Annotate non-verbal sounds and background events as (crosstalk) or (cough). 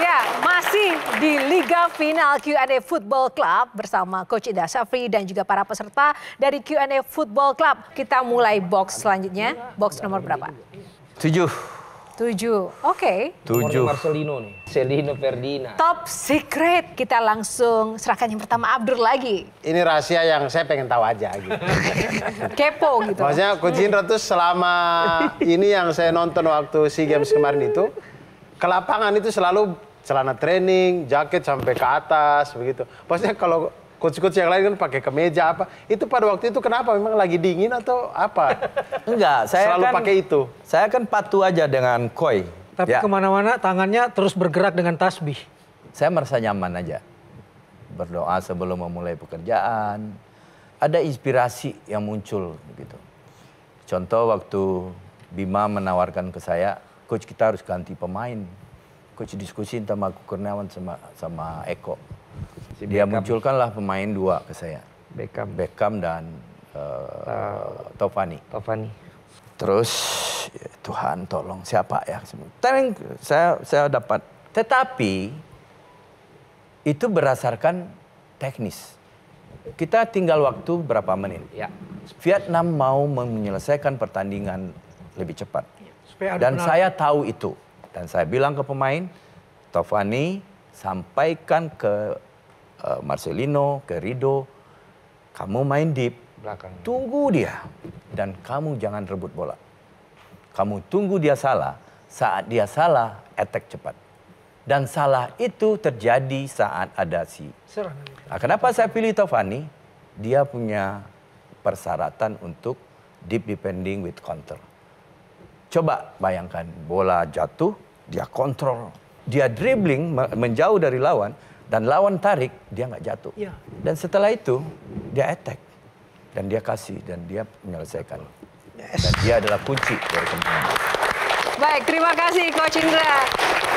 Ya, masih di Liga Final Q&A Football Club bersama Coach Ida Safri dan juga para peserta dari Q&A Football Club. Kita mulai box selanjutnya. Box nomor berapa? Tujuh. Tujuh, oke. Okay. Tujuh. Marcelino nih, Celino Ferdina. Top secret, kita langsung serahkan yang pertama Abdur lagi. Ini rahasia yang saya pengen tahu aja gitu. (laughs) Kepo gitu. Maksudnya Coach Indra tuh selama ini yang saya nonton waktu SEA Games kemarin itu, ke lapangan itu selalu celana training, jaket sampai ke atas begitu. Pastinya kalau coach-coach yang lain kan pakai kemeja apa? Itu pada waktu itu kenapa memang lagi dingin atau apa? (laughs) Enggak, saya selalu kan, pakai itu. Saya kan patu aja dengan koi. Tapi ya. kemana-mana tangannya terus bergerak dengan tasbih. Saya merasa nyaman aja. Berdoa sebelum memulai pekerjaan. Ada inspirasi yang muncul begitu. Contoh waktu Bima menawarkan ke saya coach kita harus ganti pemain. Coach diskusi sama Kurniawan sama sama Eko. Si Dia munculkanlah pemain dua ke saya. Beckham. Beckham dan uh, uh, Tovani. Tovani. Terus ya, Tuhan tolong siapa ya? saya saya dapat. Tetapi itu berdasarkan teknis. Kita tinggal waktu berapa menit? Ya. Vietnam mau menyelesaikan pertandingan lebih cepat. Dan penalti. saya tahu itu. Dan saya bilang ke pemain, Tofani sampaikan ke uh, Marcelino, ke Rido, kamu main deep, Belakang. tunggu dia. Dan kamu jangan rebut bola. Kamu tunggu dia salah, saat dia salah, etek cepat. Dan salah itu terjadi saat ada si. Nah, kenapa saya pilih Tofani? Dia punya persyaratan untuk deep depending with counter. Coba bayangkan bola jatuh, dia kontrol, dia dribbling menjauh dari lawan dan lawan tarik dia nggak jatuh. Ya. Dan setelah itu dia attack dan dia kasih dan dia menyelesaikan. Yes. Dan dia adalah kunci dari kemenangan. Baik, terima kasih Coach Indra.